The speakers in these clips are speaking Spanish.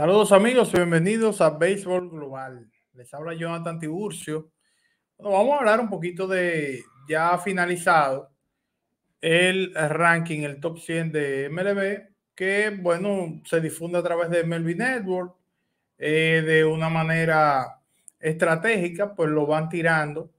Saludos amigos, y bienvenidos a Béisbol Global. Les habla Jonathan Tiburcio. vamos a hablar un poquito de, ya finalizado, el ranking, el top 100 de MLB, que bueno, se difunde a través de MLB Network eh, de una manera estratégica, pues lo van tirando,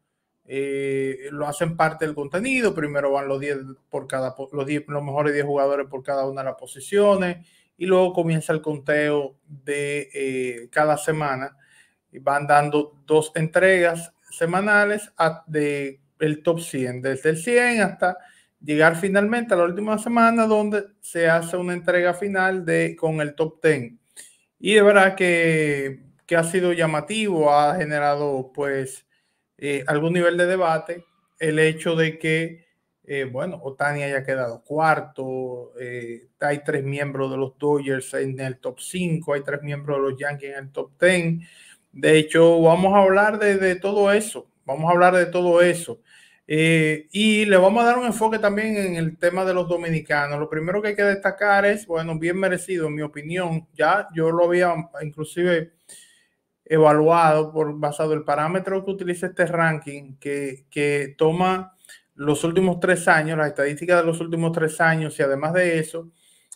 eh, lo hacen parte del contenido, primero van los 10 por cada, los, 10, los mejores 10 jugadores por cada una de las posiciones y luego comienza el conteo de eh, cada semana. y Van dando dos entregas semanales del top 100, desde el 100 hasta llegar finalmente a la última semana donde se hace una entrega final de, con el top 10. Y de verdad que, ha sido llamativo, ha generado pues eh, algún nivel de debate el hecho de que eh, bueno, bueno, ya haya quedado cuarto, eh, hay tres miembros de los Dodgers en el top 5, hay tres miembros de los Yankees en el top 10. De hecho, vamos a hablar de, todo eso, vamos a hablar de todo eso. Eh, y le vamos a dar un enfoque también en el tema de los dominicanos. Lo primero que hay que destacar es, bueno, bien merecido, en mi opinión, ya yo lo había inclusive evaluado por basado el parámetro que utiliza este ranking, que, que toma los últimos tres años, las estadísticas de los últimos tres años y además de eso,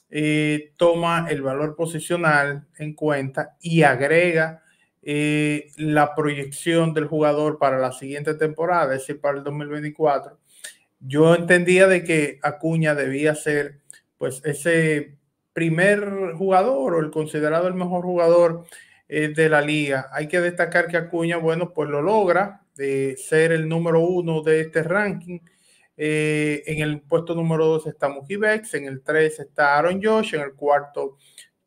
eh, toma el valor posicional en cuenta y agrega eh, la proyección del jugador para la siguiente temporada, es decir, para el 2024. Yo entendía de que Acuña debía ser pues ese primer jugador o el considerado el mejor jugador eh, de la liga. Hay que destacar que Acuña, bueno, pues lo logra, de ser el número uno de este ranking. Eh, en el puesto número dos está Bex, en el tres está Aaron Josh, en el cuarto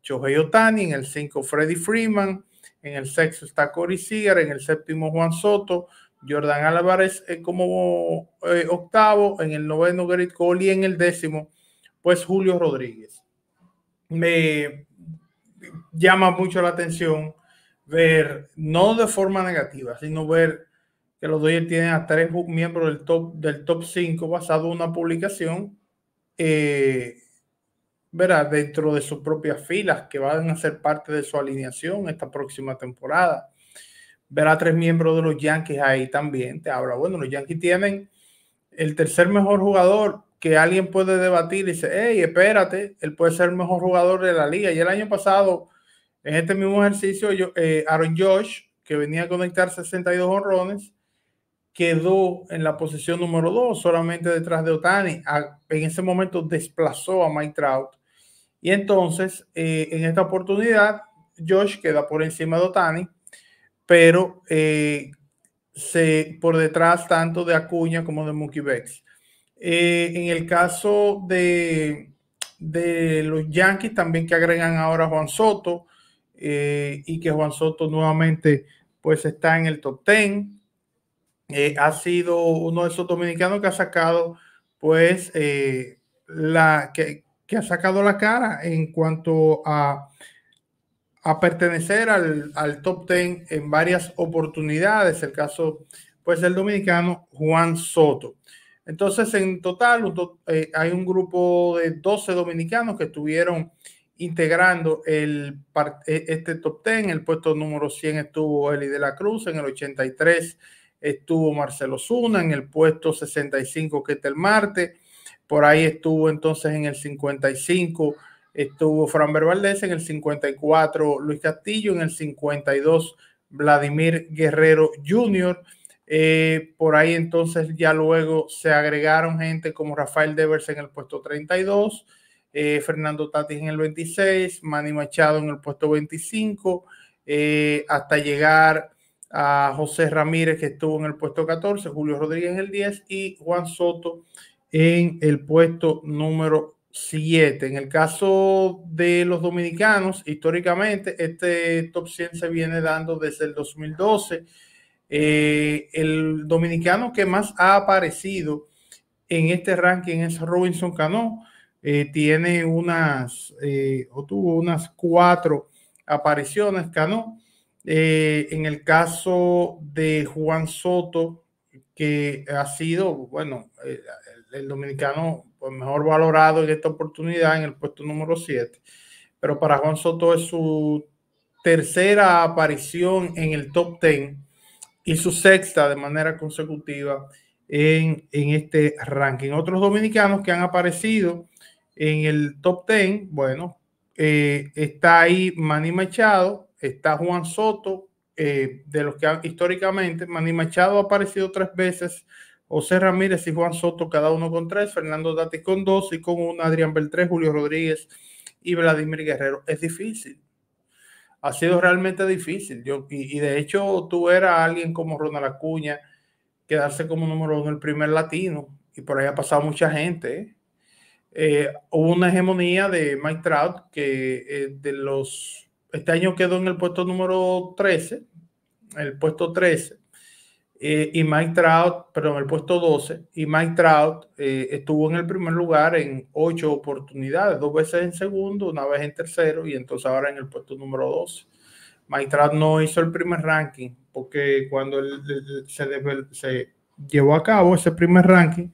Shohei Otani, en el cinco Freddy Freeman, en el sexto está Corey Seager, en el séptimo Juan Soto, Jordan Álvarez eh, como eh, octavo, en el noveno Gerrit Cole y en el décimo pues Julio Rodríguez. Me llama mucho la atención ver, no de forma negativa, sino ver que los Dodgers tienen a tres miembros del top, del top 5 basado en una publicación, eh, verá, dentro de sus propias filas, que van a ser parte de su alineación esta próxima temporada. Verá tres miembros de los Yankees ahí también. Te habla, bueno, los Yankees tienen el tercer mejor jugador que alguien puede debatir y dice, hey, espérate, él puede ser el mejor jugador de la liga. Y el año pasado, en este mismo ejercicio, yo, eh, Aaron Josh, que venía a conectar 62 honrones, quedó en la posición número 2, solamente detrás de Otani. Ah, en ese momento desplazó a Mike Trout. Y entonces, eh, en esta oportunidad, Josh queda por encima de Otani, pero eh, se, por detrás tanto de Acuña como de Mookie Betts. Eh, en el caso de, de, los Yankees, también que agregan ahora Juan Soto, y que Juan Soto nuevamente pues está en el top 10. Eh, ha sido uno de esos dominicanos que ha sacado, pues, eh, la, que, ha sacado la cara en cuanto a, a pertenecer al, top ten en varias oportunidades. El caso, pues, el dominicano Juan Soto. Entonces, en total, eh, hay un grupo de 12 dominicanos que estuvieron integrando el, e, este top ten. el puesto número 100 estuvo Eli de la Cruz, en el 83 estuvo Marcelo Zuna en el puesto 65 que está el martes. Por ahí estuvo entonces en el 55, estuvo Franber Valdés, en el 54 Luis Castillo, en el 52 Vladimir Guerrero Jr. Eh, por ahí entonces ya luego se agregaron gente como Rafael Devers en el puesto 32, eh, Fernando Tatis en el 26, Manny Machado en el puesto 25, eh, hasta llegar a José Ramírez, que estuvo en el puesto 14, Julio Rodríguez en el 10 y Juan Soto en el puesto número 7. En el caso de los dominicanos, históricamente este top 100 se viene dando desde el 2012. Eh, el dominicano que más ha aparecido en este ranking es Robinson Cano. Eh, tiene unas, eh, o tuvo unas cuatro apariciones Cano. Eh, en el caso de Juan Soto, que ha sido, bueno, eh, el, dominicano pues, mejor valorado en esta oportunidad en el puesto número 7, pero para Juan Soto es su tercera aparición en el top 10 y su sexta de manera consecutiva en, este ranking. Otros dominicanos que han aparecido en el top 10, bueno, eh, está ahí Manny Machado, está Juan Soto, eh, de los que han, históricamente, Manny Machado ha aparecido tres veces, José Ramírez y Juan Soto, cada uno con tres, Fernando Dati con dos y con un Adrián Beltrés, Julio Rodríguez y Vladimir Guerrero. Es difícil. Ha sido realmente difícil. Yo, y, de hecho, tú eras alguien como Ronald Acuña, quedarse como número uno, el primer latino, y por ahí ha pasado mucha gente. ¿eh? Eh, hubo una hegemonía de Mike Trout que de los este año quedó en el puesto número 13, el puesto 13. Eh, y Mike Trout, perdón, el puesto 12. Y Mike Trout eh, estuvo en el primer lugar en ocho oportunidades, dos veces en segundo, una vez en tercero y entonces ahora en el puesto número 12. Mike Trout no hizo el primer ranking porque cuando se, llevó a cabo ese primer ranking,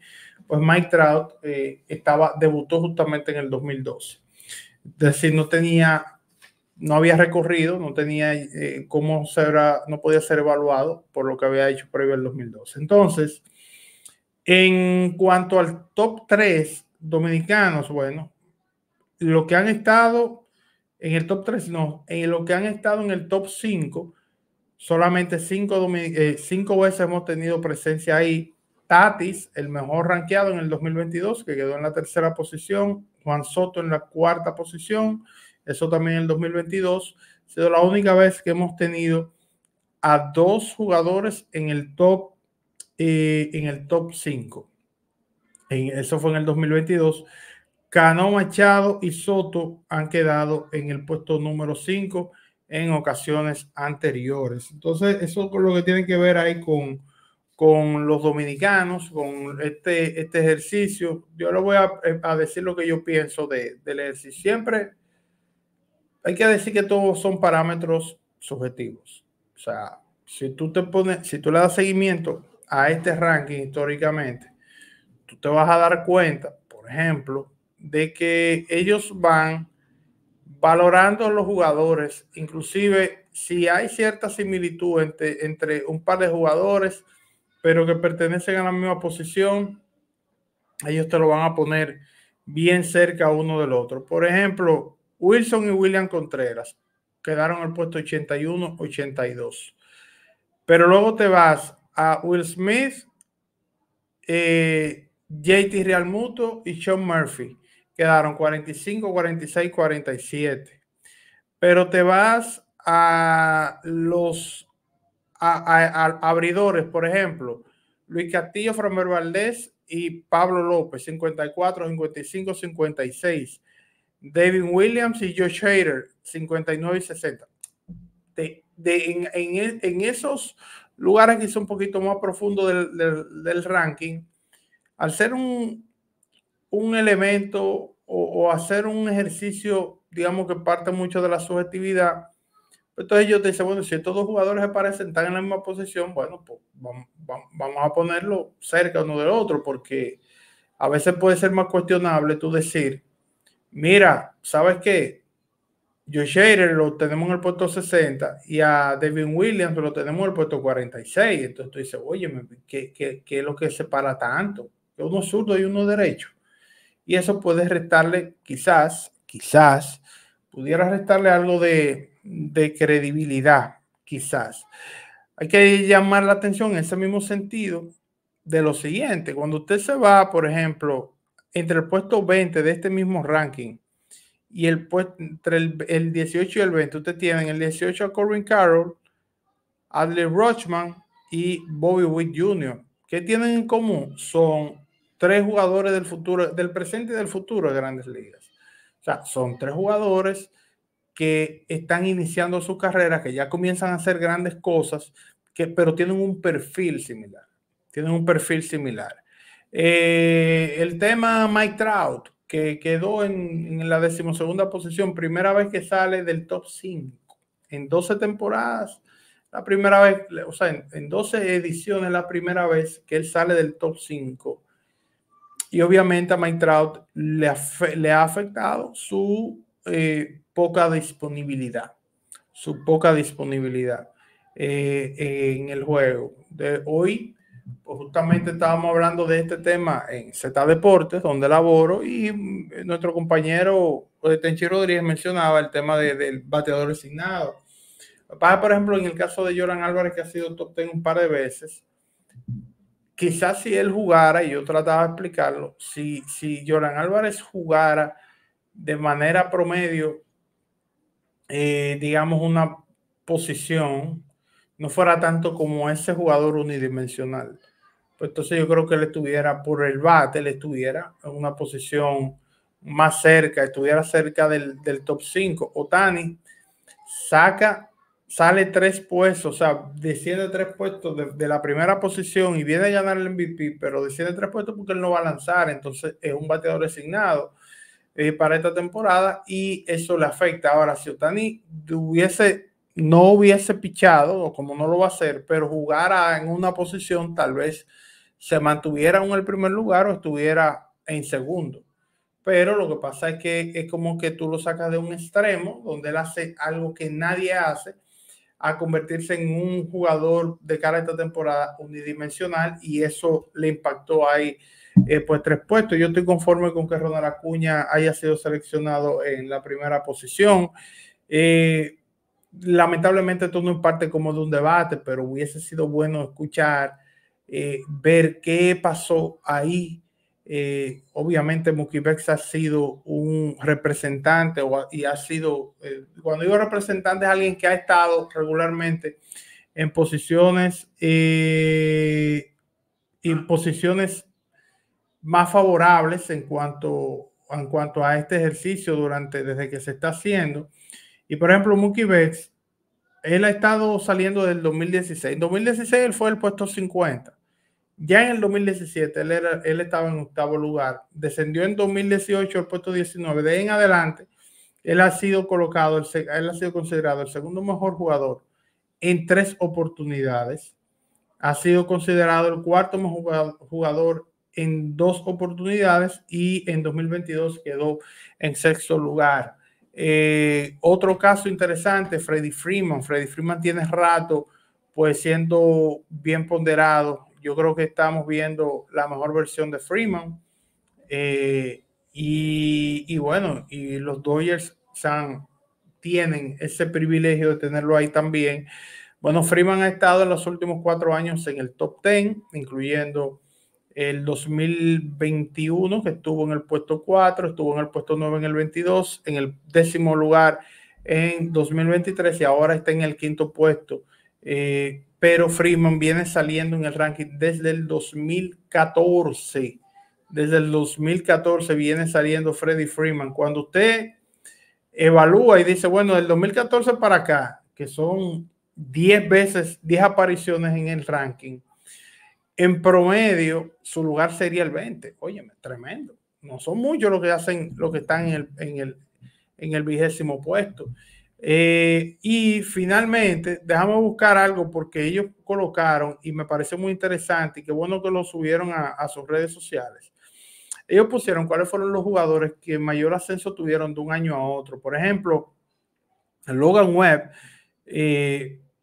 pues Mike Trout eh, estaba, debutó justamente en el 2012. Es decir, no tenía no había recorrido, no tenía eh, cómo será, no podía ser evaluado por lo que había hecho previo al 2012. Entonces, en cuanto al top 3 dominicanos, bueno, lo que han estado en el top 3, no, en lo que han estado en el top 5, solamente 5 eh, cinco veces hemos tenido presencia ahí. Tatis, el mejor rankeado en el 2022, que quedó en la tercera posición, Juan Soto en la cuarta posición, eso también en el 2022, ha sido la única vez que hemos tenido a dos jugadores en el top eh, en el top 5. eso fue en el 2022. Cano Machado y Soto han quedado en el puesto número 5 en ocasiones anteriores. Entonces, eso es lo que tiene que ver ahí con, con los dominicanos, con este, este ejercicio. Yo le voy a, eh, a, decir lo que yo pienso de, del ejercicio. Siempre hay que decir que todos son parámetros subjetivos. O sea, si tú te pones, si tú le das seguimiento a este ranking históricamente, tú te vas a dar cuenta, por ejemplo, de que ellos van valorando a los jugadores, inclusive si hay cierta similitud entre, entre un par de jugadores, pero que pertenecen a la misma posición, ellos te lo van a poner bien cerca uno del otro. Por ejemplo, Wilson y William Contreras quedaron al puesto 81-82. Pero luego te vas a Will Smith, eh, JT Realmuto y Sean Murphy. Quedaron 45, 46, 47. Pero te vas a los abridores, por ejemplo, Luis Castillo, Framer Valdés y Pablo López, 54, 55, 56. David Williams y Josh Hader, 59 y 60. en, esos lugares que son un poquito más profundo del, ranking, al ser un, elemento o, hacer un ejercicio, digamos que parte mucho de la subjetividad, pues entonces yo te dicen, bueno, si estos dos jugadores aparecen, están en la misma posición, bueno, pues vamos, vamos a ponerlo cerca uno del otro, porque a veces puede ser más cuestionable tú decir mira, ¿sabes qué? yo Shader lo tenemos en el puesto 60 y a Devin Williams lo tenemos en el puesto 46. Entonces tú dices, oye, ¿qué, es lo que separa tanto? Uno zurdo y uno derecho. Y eso puede restarle, quizás, quizás, pudiera restarle algo de, de credibilidad, quizás. Hay que llamar la atención en ese mismo sentido de lo siguiente. Cuando usted se va, por ejemplo, entre el puesto 20 de este mismo ranking y el entre el, 18 y el 20, ustedes tienen el 18 a Corbin Carroll, Adley Rochman y Bobby Witt Jr. ¿Qué tienen en común? Son tres jugadores del futuro, del presente y del futuro de Grandes Ligas. O sea, son tres jugadores que están iniciando su carrera, que ya comienzan a hacer grandes cosas, que, pero tienen un perfil similar. Tienen un perfil similar. Eh, el tema Mike Trout, que quedó en, la decimosegunda posición, primera vez que sale del top 5 en 12 temporadas. La primera vez, o sea, en, 12 ediciones, la primera vez que él sale del top 5. Y obviamente a Mike Trout le, ha afectado su eh, poca disponibilidad. Su poca disponibilidad eh, en el juego. De hoy justamente estábamos hablando de este tema en Z Deportes, donde laboro, y mm, nuestro compañero eh, Tenchi Rodríguez mencionaba el tema del bateador designado. Para, por ejemplo, en el caso de Joran Álvarez, que ha sido top ten un par de veces, quizás si él jugara, y yo trataba de explicarlo, si, si Álvarez jugara de manera promedio, eh, digamos, una posición no fuera tanto como ese jugador unidimensional. Pues entonces yo creo que él estuviera por el bate, le estuviera en una posición más cerca, estuviera cerca del, top 5. Otani saca, sale tres puestos, o sea, desciende tres puestos de, la primera posición y viene a ganar el MVP, pero desciende tres puestos porque él no va a lanzar, entonces es un bateador designado eh, para esta temporada y eso le afecta. Ahora, si Otani tuviese no hubiese pichado, como no lo va a hacer, pero jugara en una posición, tal vez se mantuviera en el primer lugar o estuviera en segundo. Pero lo que pasa es que es como que tú lo sacas de un extremo, donde él hace algo que nadie hace, a convertirse en un jugador de cara a esta temporada unidimensional y eso le impactó ahí eh, pues tres puestos. Yo estoy conforme con que Ronald Acuña haya sido seleccionado en la primera posición. Eh, lamentablemente esto no es parte como de un debate, pero hubiese sido bueno escuchar, eh, ver qué pasó ahí. Eh, obviamente Mukibex ha sido un representante y ha sido, eh, cuando digo representante es alguien que ha estado regularmente en posiciones, en posiciones más favorables en cuanto, en cuanto a este ejercicio durante, desde que se está haciendo. Y por ejemplo, Mookie Betts, él ha estado saliendo del 2016. En 2016 él fue el puesto 50. Ya en el 2017 él, era, él estaba en octavo lugar. Descendió en 2018 al puesto 19. De ahí en adelante, él ha sido colocado, él ha sido considerado el segundo mejor jugador en tres oportunidades. Ha sido considerado el cuarto mejor jugador en dos oportunidades y en 2022 quedó en sexto lugar. Eh, otro caso interesante, Freddy Freeman. Freddy Freeman tiene rato, pues siendo bien ponderado. Yo creo que estamos viendo la mejor versión de Freeman. Eh, y, bueno, y los Dodgers tienen ese privilegio de tenerlo ahí también. Bueno, Freeman ha estado en los últimos cuatro años en el top 10, incluyendo el 2021, que estuvo en el puesto 4, estuvo en el puesto 9 en el 22, en el décimo lugar en 2023 y ahora está en el quinto puesto. Eh, pero Freeman viene saliendo en el ranking desde el 2014. Desde el 2014 viene saliendo Freddy Freeman. Cuando usted evalúa y dice, bueno, del 2014 para acá, que son 10 veces, 10 apariciones en el ranking en promedio, su lugar sería el 20. Óyeme, tremendo. No son muchos los que hacen, los que están en el, en el, vigésimo puesto. Eh, y finalmente, déjame buscar algo porque ellos colocaron y me parece muy interesante y qué bueno que lo subieron a, sus redes sociales. Ellos pusieron cuáles fueron los jugadores que mayor ascenso tuvieron de un año a otro. Por ejemplo, Logan Webb eh,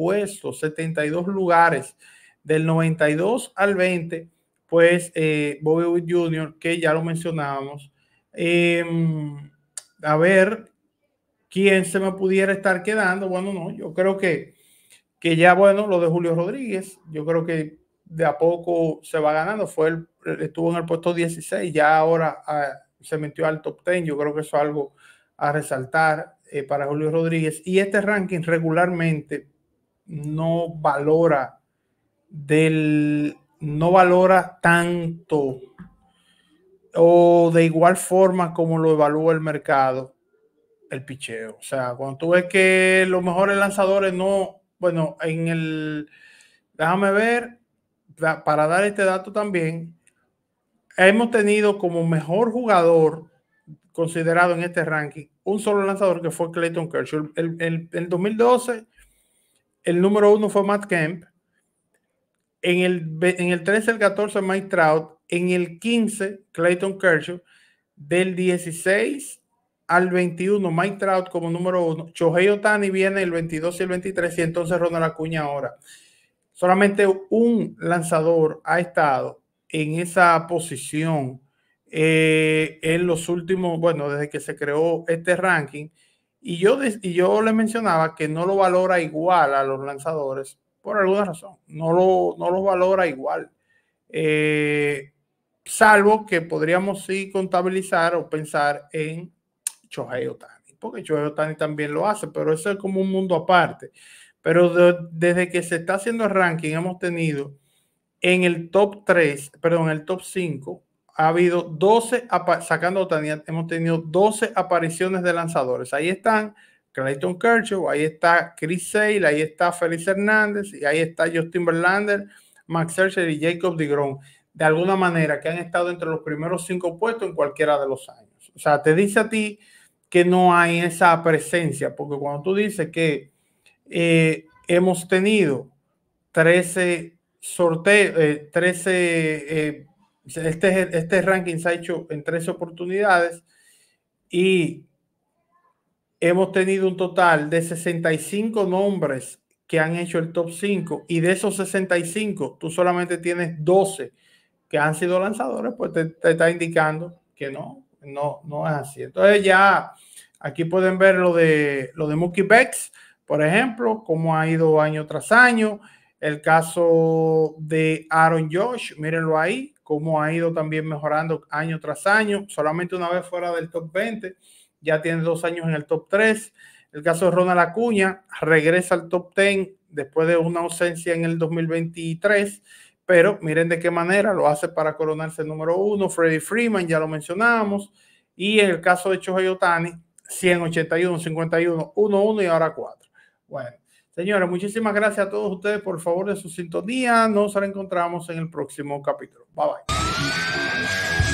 puestos, 72 lugares del 92 al 20, pues eh, Bobby Jr., que ya lo mencionábamos. Em, a ver, ¿quién se me pudiera estar quedando? Bueno, no, yo creo que, que ya, bueno, lo de Julio Rodríguez, yo creo que de a poco se va ganando, fue el, estuvo en el puesto 16, ya ahora ah, se metió al top 10, yo creo que eso es algo a resaltar eh, para Julio Rodríguez. Y este ranking regularmente no valora del no valora tanto o de igual forma como lo evalúa el mercado el picheo. O sea, cuando tú ves que los mejores lanzadores no, bueno, en el, déjame ver, para dar este dato también, hemos tenido como mejor jugador considerado en este ranking un solo lanzador que fue Clayton Kershaw. En el, el, 2012 el número uno fue Matt Kemp. En el, en el 13, el 14, Mike Trout. En el 15, Clayton Kershaw. Del 16 al 21, Mike Trout como número uno. Shohei Otani viene el 22 y el 23, y entonces Ronald Acuña ahora. Solamente un lanzador ha estado en esa posición eh, en los últimos, bueno, desde que se creó este ranking. Y yo, y yo le mencionaba que no lo valora igual a los lanzadores, por alguna razón, no lo, no lo valora igual. Eh, salvo que podríamos sí contabilizar o pensar en Shohei Otani, porque Shohei Otani también lo hace, pero eso es como un mundo aparte. Pero desde que se está haciendo el ranking, hemos tenido en el top 3, perdón, en el top 5, ha habido 12, sacando hemos tenido 12 apariciones de lanzadores. Ahí están Clayton Kershaw, ahí está Chris Sale, ahí está Félix Hernández, y ahí está Justin Verlander, Max Scherzer y Jacob DeGrom. De alguna manera, que han estado entre los primeros cinco puestos en cualquiera de los años. O sea, te dice a ti que no hay esa presencia, porque cuando tú dices que eh, hemos tenido 13 sorteos, 13 eh, eh este, este ranking se ha hecho en tres oportunidades y hemos tenido un total de 65 nombres que han hecho el top 5 y de esos 65 tú solamente tienes 12 que han sido lanzadores, pues te, está indicando que no, no, no es así. Entonces ya aquí pueden ver lo de, lo de Mookie Becks, por ejemplo, cómo ha ido año tras año. El caso de Aaron Josh, mírenlo ahí, cómo ha ido también mejorando año tras año, solamente una vez fuera del top 20, ya tiene dos años en el top 3. El caso de Ronald Acuña regresa al top 10 después de una ausencia en el 2023, pero miren de qué manera lo hace para coronarse el número uno. Freddie Freeman, ya lo mencionábamos y en el caso de Chojayotani 181, 51, 1-1 y ahora 4. Bueno, Señores, muchísimas gracias a todos ustedes por favor de su sintonía. Nos reencontramos en el próximo capítulo. Bye bye.